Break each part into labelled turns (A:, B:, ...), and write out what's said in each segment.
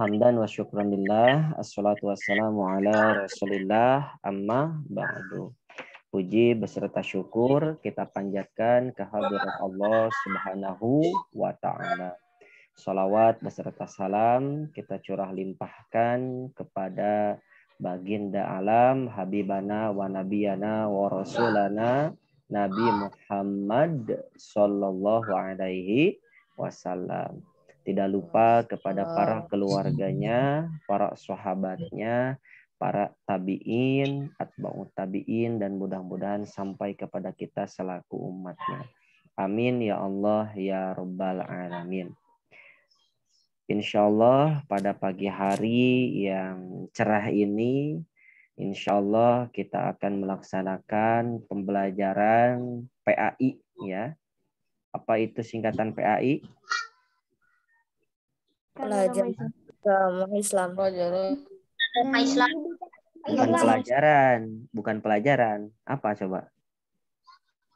A: Hamdan wa syukran lillah. Assalatu wassalamu ala rasulillah. Amma ba'du. Puji beserta syukur kita panjatkan kehadirat Allah subhanahu wa ta'ala. Salawat beserta salam kita curah limpahkan kepada baginda alam habibana wa nabiyana wa rasulana Nabi Muhammad sallallahu alaihi wasallam. Tidak lupa kepada para keluarganya, para sahabatnya, para tabiin, atbau tabiin, dan mudah-mudahan sampai kepada kita selaku umatnya. Amin ya Allah ya Rabbal Alamin. Insya Allah pada pagi hari yang cerah ini, insya Allah kita akan melaksanakan pembelajaran PAI ya, apa itu singkatan PAI? Pelajaran agama Islam. agama Islam. Bukan pelajaran, bukan pelajaran. Apa coba?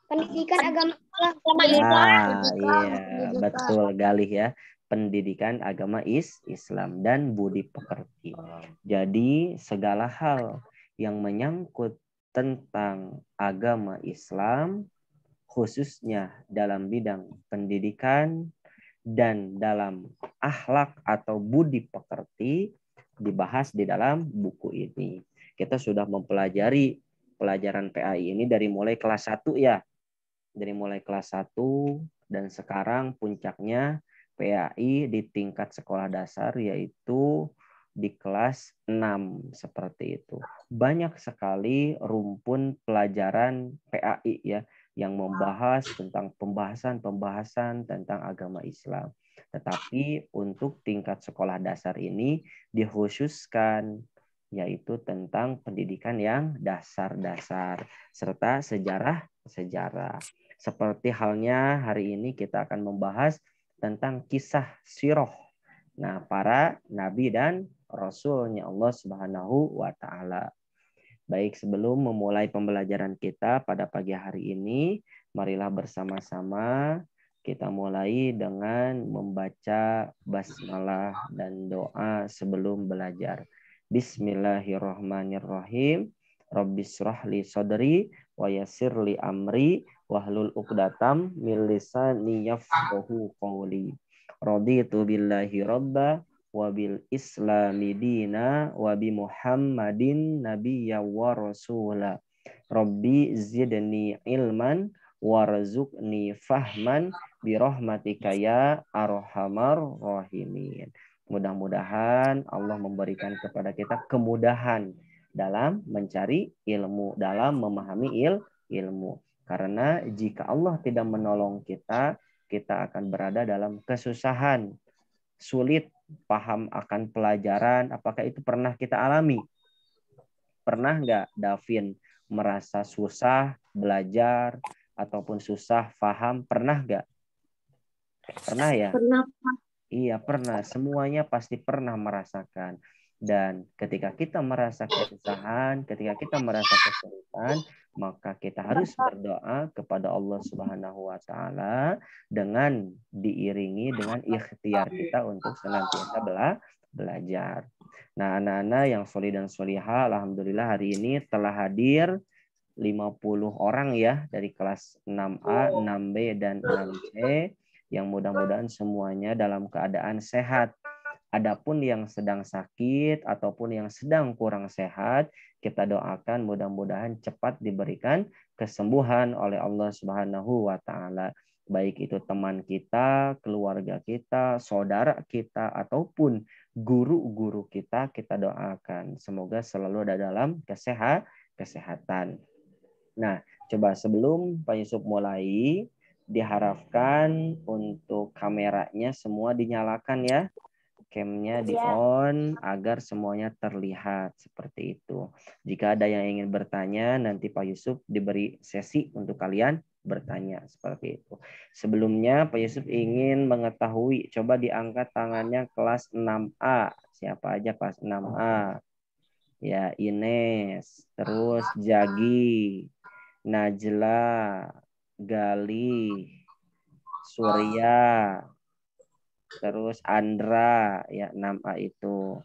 A: Pendidikan agama nah, Islam. Ah, iya, betul Galih ya pendidikan agama is Islam dan budi pekerti. Jadi segala hal yang menyangkut tentang agama Islam khususnya dalam bidang pendidikan dan dalam akhlak atau budi pekerti dibahas di dalam buku ini. Kita sudah mempelajari pelajaran PAI ini dari mulai kelas 1 ya. Dari mulai kelas 1 dan sekarang puncaknya PAI di tingkat sekolah dasar yaitu di kelas 6 seperti itu. Banyak sekali rumpun pelajaran PAI ya yang membahas tentang pembahasan-pembahasan tentang agama Islam. Tetapi untuk tingkat sekolah dasar ini dikhususkan yaitu tentang pendidikan yang dasar-dasar serta sejarah-sejarah. Seperti halnya hari ini kita akan membahas tentang kisah siroh. Nah, para nabi dan rasulnya Allah Subhanahu wa taala. Baik, sebelum memulai pembelajaran kita pada pagi hari ini, marilah bersama-sama kita mulai dengan membaca basmalah dan doa sebelum belajar. Bismillahirrahmanirrahim. Rabbis rahli sodri wa yasir li amri wahlul uqdatam min lisani yafqahu qawli. Raditu billahi rabbah wabil islami dina wabi muhammadin nabiya wa rasula rabbi zidni ilman warzuqni fahman birahmatika ya arhamar rahimin mudah-mudahan Allah memberikan kepada kita kemudahan dalam mencari ilmu dalam memahami il ilmu karena jika Allah tidak menolong kita kita akan berada dalam kesusahan sulit paham akan pelajaran, apakah itu pernah kita alami? Pernah nggak Davin merasa susah belajar ataupun susah paham? Pernah nggak? Pernah ya? Pernah. Iya pernah. Semuanya pasti pernah merasakan. Dan ketika kita merasa kesusahan, ketika kita merasa kesulitan, maka kita harus berdoa kepada Allah Subhanahu wa taala dengan diiringi dengan ikhtiar kita untuk senantiasa bela belajar. Nah, anak-anak yang solid dan soliha alhamdulillah hari ini telah hadir 50 orang ya dari kelas 6A, 6B dan 6C yang mudah-mudahan semuanya dalam keadaan sehat Adapun yang sedang sakit ataupun yang sedang kurang sehat, kita doakan mudah-mudahan cepat diberikan kesembuhan oleh Allah Subhanahu wa taala. Baik itu teman kita, keluarga kita, saudara kita ataupun guru-guru kita, kita doakan semoga selalu ada dalam kesehat kesehatan. Nah, coba sebelum Pak Yusuf mulai diharapkan untuk kameranya semua dinyalakan ya camnya di iya. on agar semuanya terlihat seperti itu. Jika ada yang ingin bertanya, nanti Pak Yusuf diberi sesi untuk kalian bertanya seperti itu. Sebelumnya Pak Yusuf ingin mengetahui, coba diangkat tangannya kelas 6A. Siapa aja kelas 6A? Ya, Ines, terus Jagi, Najla, Gali, Surya, terus Andra ya 6A itu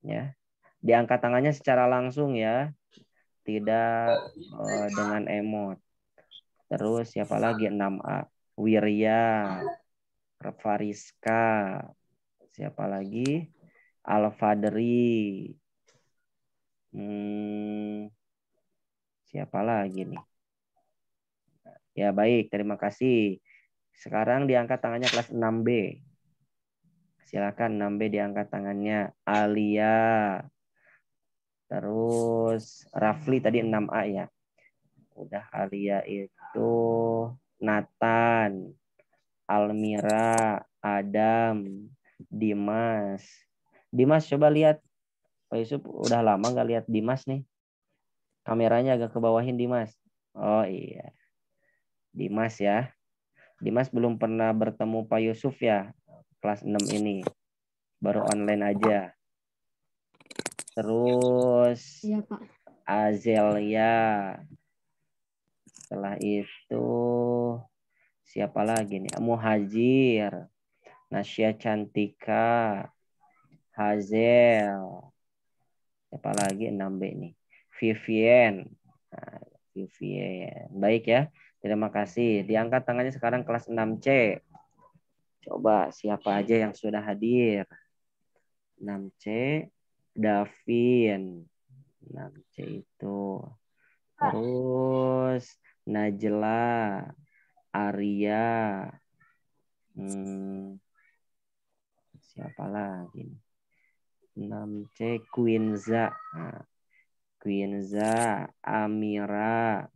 A: ya diangkat tangannya secara langsung ya tidak uh, dengan emot terus siapa lagi 6A Wirya Fariska siapa lagi Alfadri hmm, siapa lagi nih ya baik terima kasih sekarang diangkat tangannya kelas 6B Silakan nambah di angkat tangannya. Alia. Terus Rafli tadi 6A ya. Udah Alia itu Nathan, Almira, Adam, Dimas. Dimas coba lihat. Pak oh, Yusuf udah lama nggak lihat Dimas nih. Kameranya agak ke bawahin Dimas. Oh iya. Dimas ya. Dimas belum pernah bertemu Pak Yusuf ya kelas 6 ini. Baru online aja. Terus ya, Pak. Azelia. Setelah itu siapa lagi nih? Muhajir. Nasya Cantika. Hazel. Siapa lagi 6B nih? Vivian. Nah, Vivian. Baik ya. Terima kasih. Diangkat tangannya sekarang kelas 6C. Coba siapa aja yang sudah hadir? 6C, Davin. 6C itu. Terus Najla, Arya. Hmm, siapa lagi? 6C Quinza. Nah, Quinza, Amira,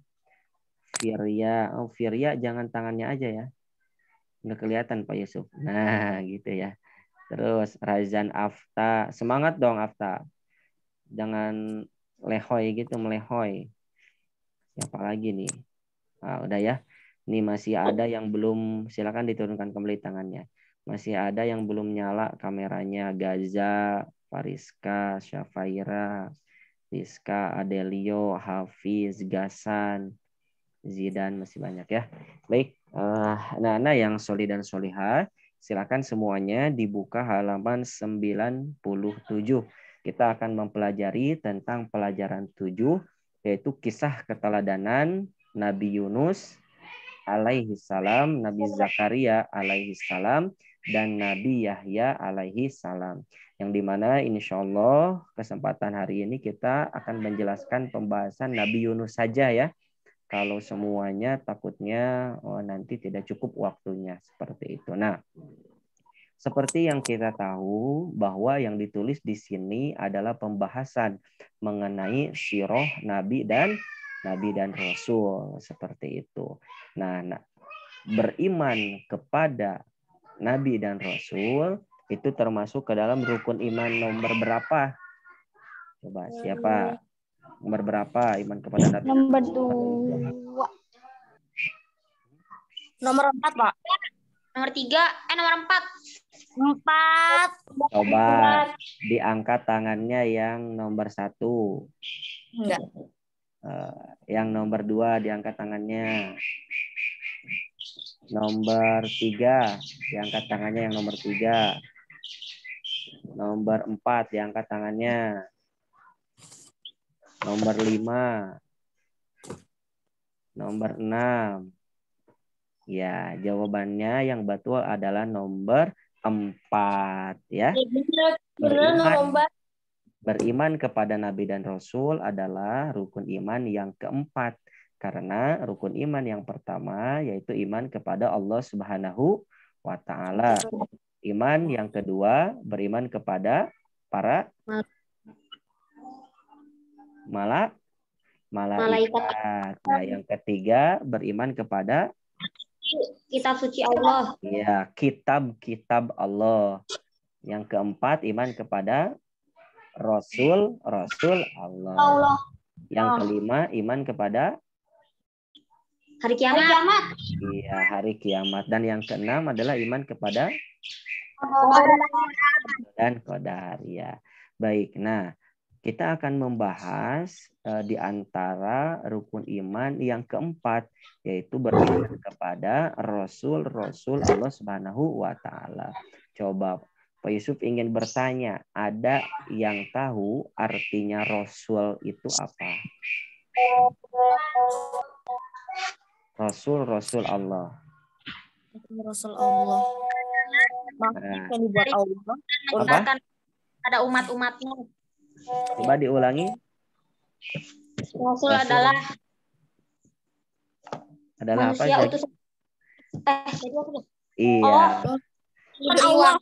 A: Firya. Oh, Firya jangan tangannya aja ya. Udah kelihatan Pak Yusuf. Nah, gitu ya. Terus Razan Afta, semangat dong Afta. Jangan lehoi gitu, melehoy. Siapa lagi nih? Ah, udah ya. Ini masih ada yang belum, silakan diturunkan kembali tangannya. Masih ada yang belum nyala kameranya. Gaza, Fariska, Syafaira, Rizka, Adelio, Hafiz, Gasan, Zidan masih banyak ya. Baik, Eh, anak-anak yang soli dan solihah, silakan semuanya dibuka halaman 97. Kita akan mempelajari tentang pelajaran 7, yaitu kisah keteladanan Nabi Yunus alaihi salam, Nabi Zakaria alaihi salam, dan Nabi Yahya alaihi salam. Yang dimana insya Allah kesempatan hari ini kita akan menjelaskan pembahasan Nabi Yunus saja ya. Kalau semuanya takutnya oh, nanti tidak cukup waktunya seperti itu. Nah, seperti yang kita tahu bahwa yang ditulis di sini adalah pembahasan mengenai siroh nabi dan nabi dan rasul seperti itu. Nah, nah beriman kepada nabi dan rasul itu termasuk ke dalam rukun iman nomor berapa? Coba siapa? Nomor berapa iman kepada Nabi? Nomor dua. Nomor empat, Pak. Nomor tiga, eh nomor empat. Empat. Coba diangkat tangannya yang nomor satu. Enggak. Uh, yang nomor dua diangkat tangannya. Nomor tiga diangkat tangannya yang nomor tiga. Nomor empat diangkat tangannya. Nomor 5. Nomor 6. Ya, jawabannya yang betul adalah nomor 4 ya. Beriman, beriman kepada nabi dan rasul adalah rukun iman yang keempat. Karena rukun iman yang pertama yaitu iman kepada Allah Subhanahu wa taala. Iman yang kedua beriman kepada para Malak, malaikat. malaikat. Nah, yang ketiga beriman kepada kitab suci Allah. Ya, kitab-kitab Allah. Yang keempat iman kepada rasul, rasul Allah. Allah.
B: Yang ah. kelima
A: iman kepada hari kiamat. Iya, hari kiamat. Dan yang keenam adalah iman kepada dan kodar ya. Baik. Nah, kita akan membahas uh, di antara rukun iman yang keempat yaitu beriman kepada rasul-rasul Allah Subhanahu wa taala. Coba Pak Yusuf ingin bertanya, ada yang tahu artinya rasul itu apa? Rasul-rasul Allah. Rasul Allah. Maksudnya nah. dibuat Allah. Ada umat-umatnya Coba diulangi. Rasul adalah adalah apa? Jadi? Utus... Eh,
B: Iya.
A: Oh, kan Allah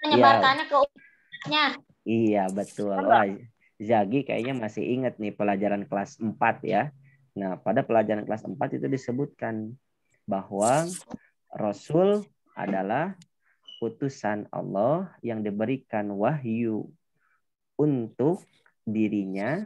A: menyebarkannya iya. ke umatnya. Iya, betul. Wah, Zagi kayaknya masih ingat nih pelajaran kelas 4 ya. Nah, pada pelajaran kelas 4 itu disebutkan bahwa Rasul adalah utusan Allah yang diberikan wahyu untuk dirinya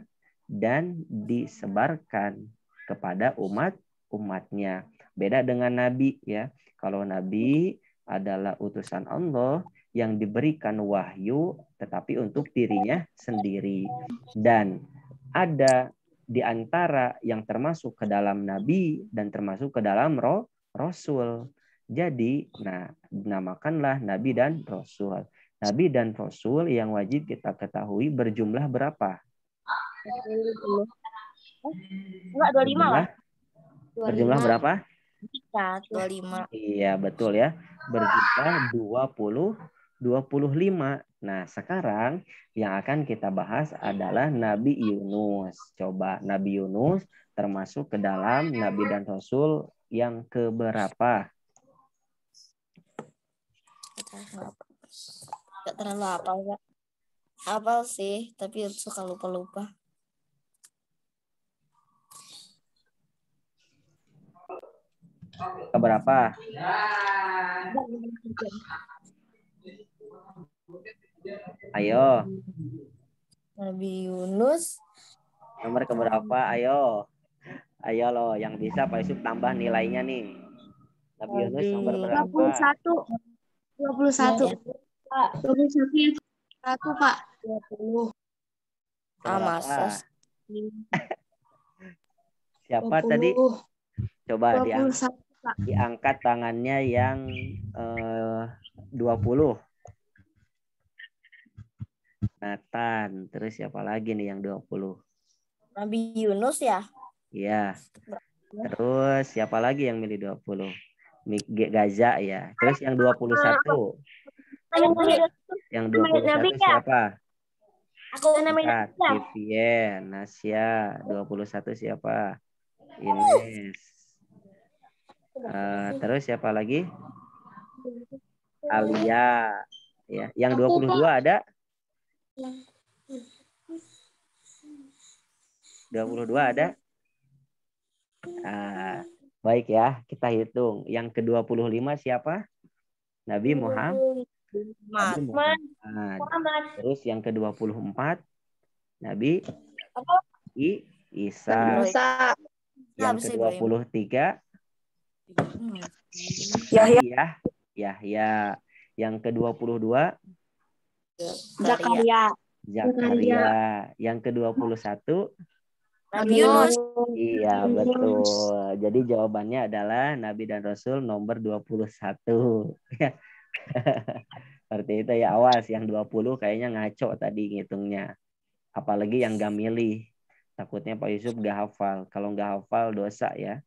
A: dan disebarkan kepada umat umatnya. Beda dengan nabi ya. Kalau nabi adalah utusan Allah yang diberikan wahyu tetapi untuk dirinya sendiri dan ada di antara yang termasuk ke dalam nabi dan termasuk ke dalam roh rasul. Jadi, nah dinamakanlah nabi dan rasul. Nabi dan Rasul yang wajib kita ketahui berjumlah berapa? Enggak, 25 lah. Berjumlah berapa? 25. Iya, betul ya. Berjumlah 20, 25. Nah, sekarang yang akan kita bahas adalah Nabi Yunus. Coba Nabi Yunus termasuk ke dalam Nabi dan Rasul yang keberapa? Gak terlalu apa gak? apal sih, tapi suka lupa-lupa. berapa? Ayo. Nabi Yunus. Nomor keberapa? Ayo. Ayo loh, yang bisa Pak Yusuf tambah nilainya nih. Nabi Yunus nomor berapa? 21. 21 satu Pak. 20. Ah, masa. Siapa 20. tadi? Coba diangkat, diangkat tangannya yang eh, 20. Nathan, terus siapa lagi nih yang 20? Nabi Yunus ya? Iya. Terus siapa lagi yang milih 20? Gaza ya. Terus yang 21. Yang dua puluh satu siapa? Aku namanya Vivien, Nasya. dua puluh satu siapa? Ines. Uh, terus siapa lagi? Alia. Ya, yang dua puluh dua ada? dua puluh dua ada? Ah, baik ya, kita hitung. Yang ke-25 siapa? Nabi Muhammad. Muhammad. Muhammad. Muhammad. Terus yang ke-24 Nabi I Isa. Isa. Yang ya? ke-23 Yahya. Yahya. Yahya. Yang ke-22 Zakaria. Zakaria. Yang ke-21 Nabi Yunus. Iya, betul. Jadi jawabannya adalah Nabi dan Rasul nomor 21. Ya. Seperti itu ya awas yang 20 kayaknya ngaco tadi ngitungnya. Apalagi yang gak milih. Takutnya Pak Yusuf gak hafal. Kalau gak hafal dosa ya.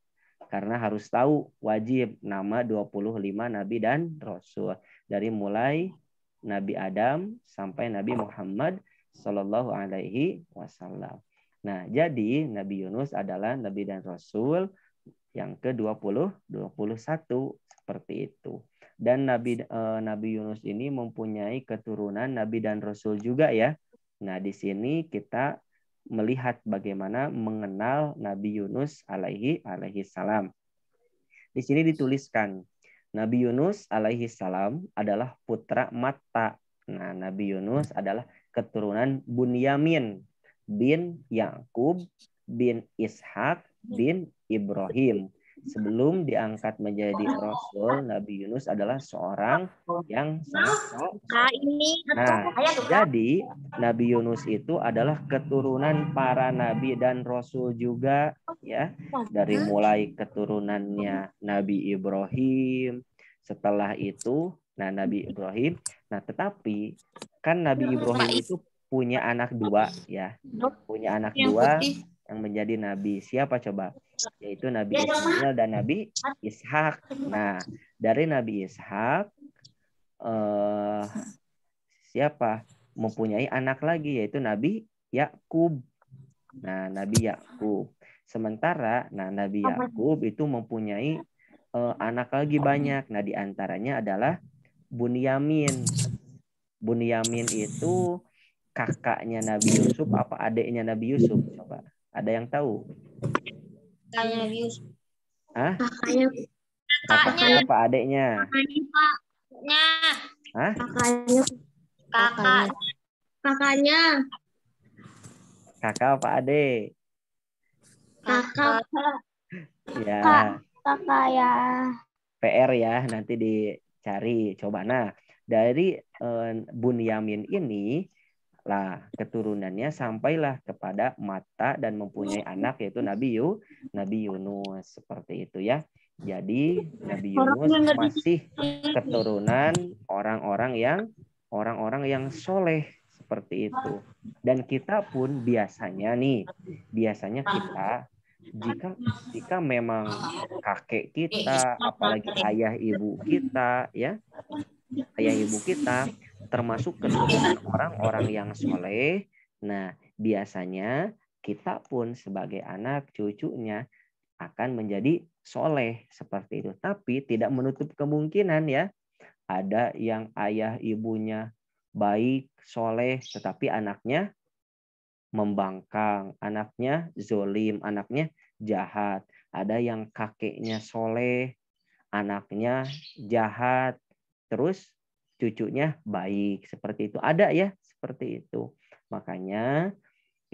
A: Karena harus tahu wajib nama 25 nabi dan rasul. Dari mulai Nabi Adam sampai Nabi Muhammad Shallallahu alaihi wasallam. Nah, jadi Nabi Yunus adalah nabi dan rasul yang ke-20 21 seperti itu dan Nabi eh, Nabi Yunus ini mempunyai keturunan Nabi dan Rasul juga ya. Nah, di sini kita melihat bagaimana mengenal Nabi Yunus alaihi alaihi salam. Di sini dituliskan Nabi Yunus alaihi salam adalah putra Mata. Nah, Nabi Yunus adalah keturunan Bunyamin bin Yakub bin Ishak bin Ibrahim sebelum diangkat menjadi rasul, Nabi Yunus adalah seorang yang sangat nah, ini nah, jadi Nabi Yunus itu adalah keturunan para nabi dan rasul juga ya dari mulai keturunannya Nabi Ibrahim setelah itu nah Nabi Ibrahim nah tetapi kan Nabi Ibrahim itu punya anak dua ya punya anak dua yang menjadi nabi. Siapa coba? Yaitu Nabi ya, Ismail dan Nabi Ishak. Nah, dari Nabi Ishak eh, siapa mempunyai anak lagi yaitu Nabi Yakub. Nah, Nabi Yakub. Sementara nah Nabi Yakub itu mempunyai uh, anak lagi banyak. Nah, di antaranya adalah Bunyamin. Bunyamin itu kakaknya Nabi Yusuf apa adiknya Nabi Yusuf coba ada yang tahu? Kakaknya Bius. Hah? Kakaknya. Kakaknya. Apa, adeknya? Kakaknya. Hah? Kakaknya. Kakak. Kakaknya. Kakak apa adik? Kakak. Ya. Kakak ya. PR ya nanti dicari. Coba nah dari eh, Bun Yamin ini lah keturunannya sampailah kepada mata dan mempunyai anak yaitu Nabi Yu, Nabi Yunus seperti itu ya. Jadi Nabi Yunus masih keturunan orang-orang yang orang-orang yang soleh seperti itu. Dan kita pun biasanya nih, biasanya kita jika jika memang kakek kita, apalagi ayah ibu kita ya, ayah ibu kita termasuk keturunan orang-orang yang soleh. Nah, biasanya kita pun sebagai anak cucunya akan menjadi soleh seperti itu. Tapi tidak menutup kemungkinan ya, ada yang ayah ibunya baik, soleh, tetapi anaknya membangkang, anaknya zolim, anaknya jahat. Ada yang kakeknya soleh, anaknya jahat. Terus cucunya baik seperti itu ada ya seperti itu makanya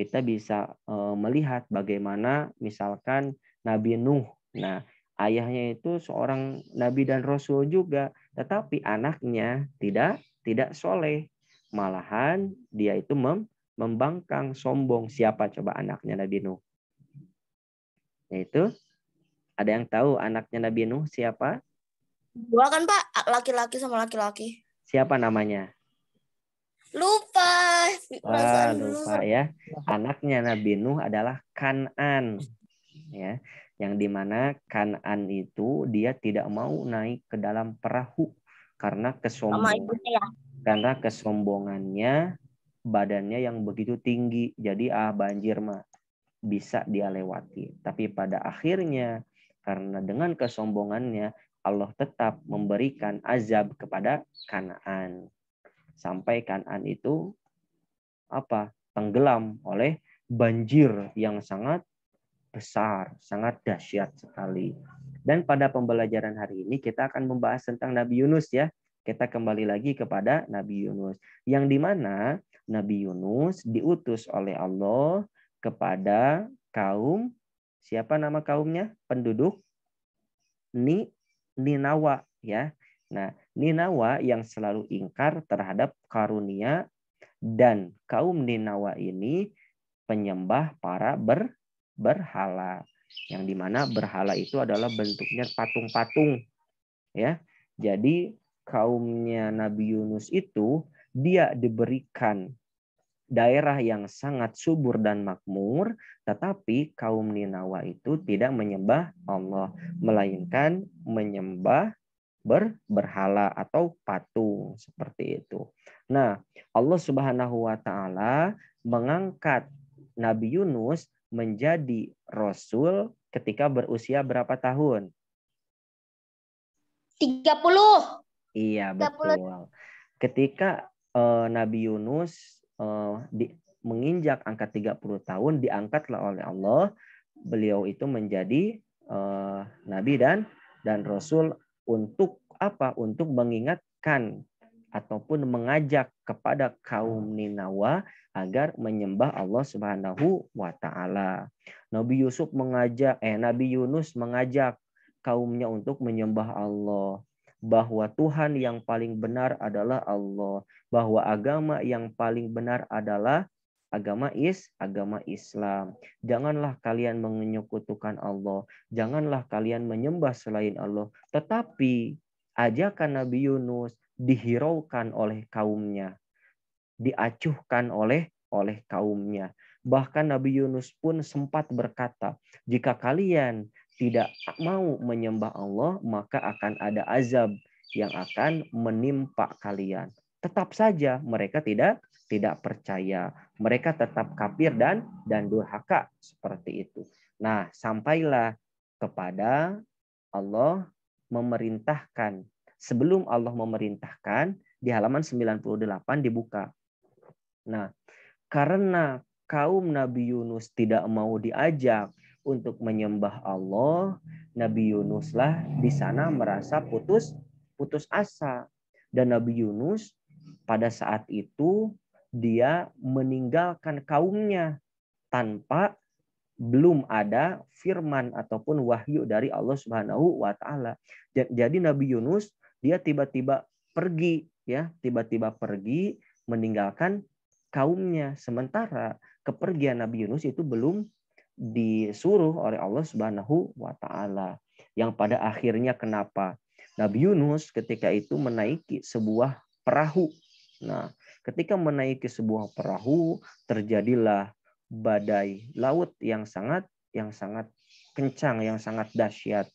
A: kita bisa eh, melihat bagaimana misalkan Nabi Nuh nah ayahnya itu seorang nabi dan rasul juga tetapi anaknya tidak tidak soleh malahan dia itu mem, membangkang sombong siapa coba anaknya Nabi Nuh itu ada yang tahu anaknya Nabi Nuh siapa dua kan pak laki-laki sama laki-laki Siapa namanya? Lupa. Wah, lupa ya. Anaknya Nabi Nuh adalah Kanan. Ya, yang dimana Kanan itu dia tidak mau naik ke dalam perahu karena kesombongan, ya. karena kesombongannya badannya yang begitu tinggi. Jadi ah banjir mah bisa dia lewati. Tapi pada akhirnya karena dengan kesombongannya Allah tetap memberikan azab kepada Kanaan. Sampai Kanaan itu apa? tenggelam oleh banjir yang sangat besar, sangat dahsyat sekali. Dan pada pembelajaran hari ini kita akan membahas tentang Nabi Yunus ya. Kita kembali lagi kepada Nabi Yunus. Yang dimana Nabi Yunus diutus oleh Allah kepada kaum, siapa nama kaumnya? Penduduk Ni Ninawa ya. Nah, Ninawa yang selalu ingkar terhadap karunia dan kaum Ninawa ini penyembah para ber, berhala yang dimana berhala itu adalah bentuknya patung-patung ya. Jadi kaumnya Nabi Yunus itu dia diberikan daerah yang sangat subur dan makmur, tetapi kaum Ninawa itu tidak menyembah Allah, melainkan menyembah ber berhala atau patung seperti itu. Nah, Allah Subhanahu wa taala mengangkat Nabi Yunus menjadi rasul ketika berusia berapa tahun? 30. Iya, betul. Ketika uh, Nabi Yunus Eh, di, menginjak angka 30 tahun diangkatlah oleh Allah beliau itu menjadi uh, nabi dan dan rasul untuk apa untuk mengingatkan ataupun mengajak kepada kaum Ninawa agar menyembah Allah Subhanahu wa taala. Nabi Yusuf mengajak eh Nabi Yunus mengajak kaumnya untuk menyembah Allah bahwa Tuhan yang paling benar adalah Allah, bahwa agama yang paling benar adalah agama is agama Islam. Janganlah kalian menyekutukan Allah, janganlah kalian menyembah selain Allah. Tetapi ajakan Nabi Yunus dihiraukan oleh kaumnya, diacuhkan oleh oleh kaumnya. Bahkan Nabi Yunus pun sempat berkata, "Jika kalian tidak mau menyembah Allah, maka akan ada azab yang akan menimpa kalian. Tetap saja mereka tidak tidak percaya. Mereka tetap kafir dan dan durhaka seperti itu. Nah, sampailah kepada Allah memerintahkan. Sebelum Allah memerintahkan di halaman 98 dibuka. Nah, karena kaum Nabi Yunus tidak mau diajak untuk menyembah Allah, Nabi Yunus lah di sana merasa putus putus asa dan Nabi Yunus pada saat itu dia meninggalkan kaumnya tanpa belum ada firman ataupun wahyu dari Allah Subhanahu wa taala. Jadi Nabi Yunus dia tiba-tiba pergi ya, tiba-tiba pergi meninggalkan kaumnya. Sementara kepergian Nabi Yunus itu belum disuruh oleh Allah Subhanahu wa taala. Yang pada akhirnya kenapa? Nabi Yunus ketika itu menaiki sebuah perahu. Nah, ketika menaiki sebuah perahu, terjadilah badai laut yang sangat yang sangat kencang, yang sangat dahsyat.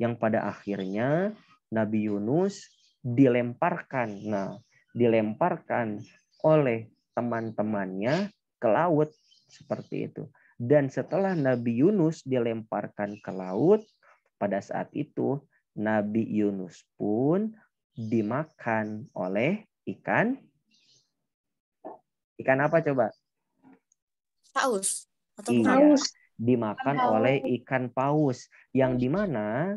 A: Yang pada akhirnya Nabi Yunus dilemparkan. Nah, dilemparkan oleh teman-temannya ke laut seperti itu. Dan setelah Nabi Yunus dilemparkan ke laut, pada saat itu Nabi Yunus pun dimakan oleh ikan. Ikan apa coba? Paus. Atau iya, paus. Dimakan paus. oleh ikan paus. Yang dimana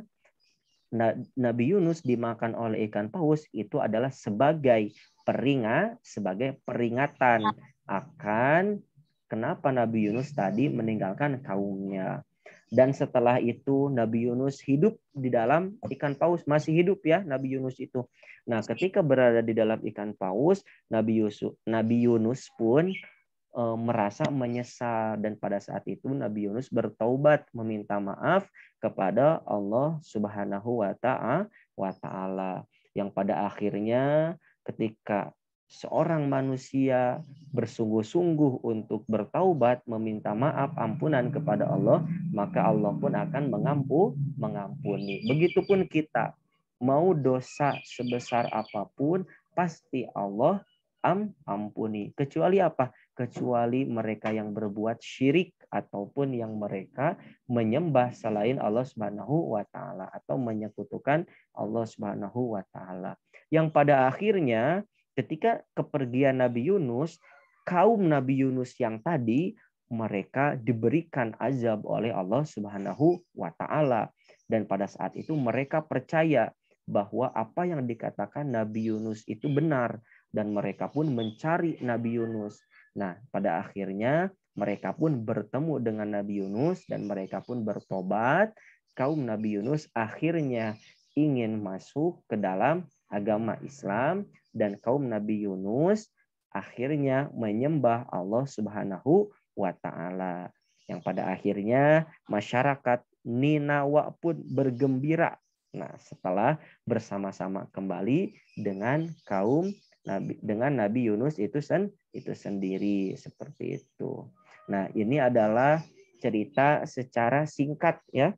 A: Nabi Yunus dimakan oleh ikan paus itu adalah sebagai peringat sebagai peringatan iya. akan kenapa Nabi Yunus tadi meninggalkan kaumnya. Dan setelah itu Nabi Yunus hidup di dalam ikan paus, masih hidup ya Nabi Yunus itu. Nah, ketika berada di dalam ikan paus, Nabi Yusuf, Nabi Yunus pun e, merasa menyesal dan pada saat itu Nabi Yunus bertaubat meminta maaf kepada Allah Subhanahu wa taala yang pada akhirnya ketika seorang manusia bersungguh-sungguh untuk bertaubat, meminta maaf, ampunan kepada Allah, maka Allah pun akan mengampu, mengampuni. Begitupun kita, mau dosa sebesar apapun, pasti Allah am ampuni. Kecuali apa? Kecuali mereka yang berbuat syirik ataupun yang mereka menyembah selain Allah Subhanahu wa taala atau menyekutukan Allah Subhanahu wa taala. Yang pada akhirnya ketika kepergian Nabi Yunus, kaum Nabi Yunus yang tadi mereka diberikan azab oleh Allah Subhanahu wa taala dan pada saat itu mereka percaya bahwa apa yang dikatakan Nabi Yunus itu benar dan mereka pun mencari Nabi Yunus. Nah, pada akhirnya mereka pun bertemu dengan Nabi Yunus dan mereka pun bertobat. Kaum Nabi Yunus akhirnya ingin masuk ke dalam agama Islam dan kaum Nabi Yunus akhirnya menyembah Allah Subhanahu wa taala. Yang pada akhirnya masyarakat Ninawa pun bergembira. Nah, setelah bersama-sama kembali dengan kaum Nabi dengan Nabi Yunus itu sen itu sendiri seperti itu. Nah, ini adalah cerita secara singkat ya.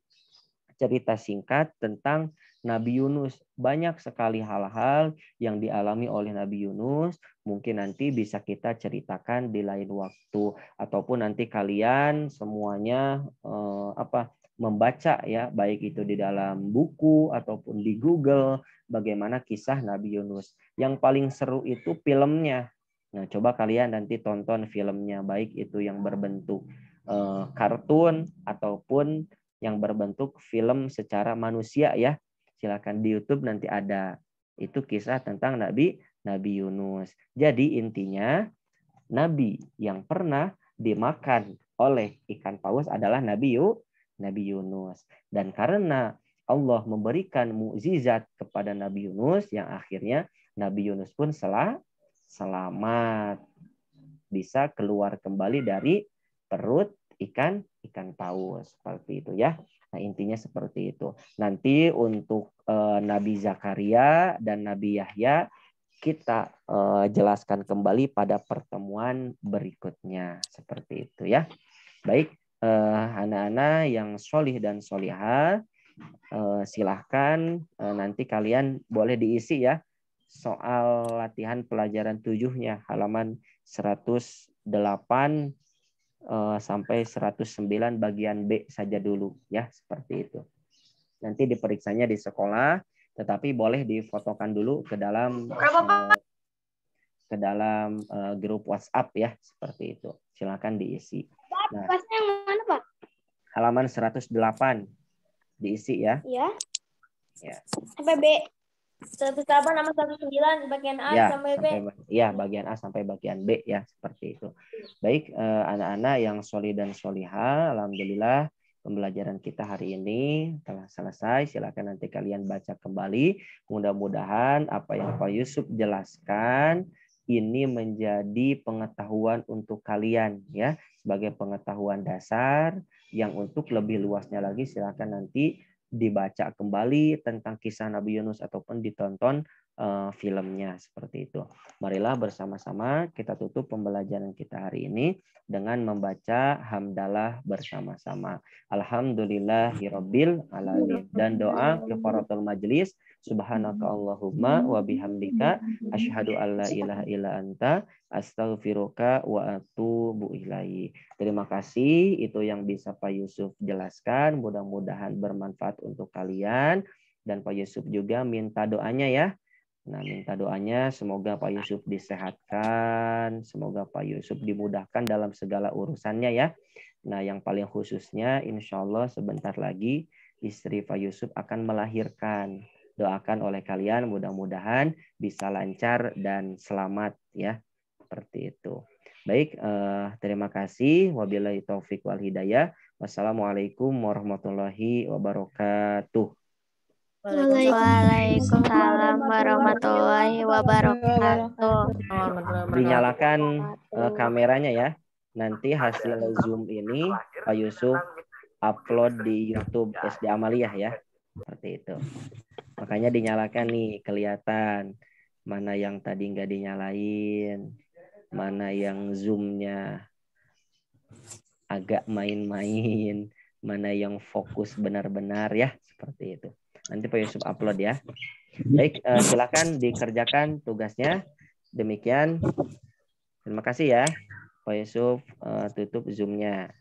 A: Cerita singkat tentang Nabi Yunus. Banyak sekali hal-hal yang dialami oleh Nabi Yunus. Mungkin nanti bisa kita ceritakan di lain waktu ataupun nanti kalian semuanya eh, apa membaca ya baik itu di dalam buku ataupun di Google bagaimana kisah Nabi Yunus. Yang paling seru itu filmnya. Nah, coba kalian nanti tonton filmnya baik itu yang berbentuk eh, kartun ataupun yang berbentuk film secara manusia ya silakan di YouTube nanti ada. Itu kisah tentang Nabi Nabi Yunus. Jadi intinya nabi yang pernah dimakan oleh ikan paus adalah Nabi Yu, Nabi Yunus. Dan karena Allah memberikan mukjizat kepada Nabi Yunus yang akhirnya Nabi Yunus pun selah selamat bisa keluar kembali dari perut ikan ikan paus seperti itu ya. Nah, intinya seperti itu. Nanti untuk uh, Nabi Zakaria dan Nabi Yahya kita uh, jelaskan kembali pada pertemuan berikutnya seperti itu ya. Baik, eh, anak-anak yang solih dan soliha, uh, silahkan uh, nanti kalian boleh diisi ya soal latihan pelajaran tujuhnya halaman 108 Eh, sampai 109 bagian B saja dulu ya seperti itu. Nanti diperiksanya di sekolah tetapi boleh difotokan dulu ke dalam eh, ke dalam eh, grup WhatsApp ya seperti itu. Silakan diisi. Nah, yang mana, Halaman 108 diisi ya. Iya. Ya. Sampai B. 108 sama 109 bagian A ya, sampai B. Iya, bagian A sampai bagian B ya, seperti itu. Baik, anak eh, anak-anak yang solid dan soliha, alhamdulillah pembelajaran kita hari ini telah selesai. Silakan nanti kalian baca kembali. Mudah-mudahan apa yang Pak Yusuf jelaskan ini menjadi pengetahuan untuk kalian ya sebagai pengetahuan dasar yang untuk lebih luasnya lagi silakan nanti dibaca kembali tentang kisah Nabi Yunus ataupun ditonton uh, filmnya seperti itu. Marilah bersama-sama kita tutup pembelajaran kita hari ini dengan membaca hamdalah bersama-sama. Alhamdulillahirabbil alamin dan doa kafaratul majelis Subhanaka Allahumma hmm. wa bihamdika asyhadu alla ilaha illa anta astaghfiruka wa atubu ilaihi. Terima kasih itu yang bisa Pak Yusuf jelaskan, mudah-mudahan bermanfaat untuk kalian dan Pak Yusuf juga minta doanya ya. Nah, minta doanya semoga Pak Yusuf disehatkan, semoga Pak Yusuf dimudahkan dalam segala urusannya ya. Nah, yang paling khususnya insya Allah sebentar lagi istri Pak Yusuf akan melahirkan doakan oleh kalian mudah-mudahan bisa lancar dan selamat ya seperti itu. Baik, eh, terima kasih. Wabillahi taufik wal hidayah. Wassalamualaikum warahmatullahi wabarakatuh. Waalaikumsalam warahmatullahi wabarakatuh. Dinyalakan uh, kameranya ya. Nanti hasil Zoom ini Pak Yusuf upload di YouTube SD Amalia ya. Seperti itu. Makanya dinyalakan nih, kelihatan mana yang tadi nggak dinyalain, mana yang zoomnya agak main-main, mana yang fokus benar-benar ya, seperti itu. Nanti Pak Yusuf upload ya. Baik, silahkan eh, silakan dikerjakan tugasnya. Demikian. Terima kasih ya, Pak Yusuf. Eh, tutup zoomnya.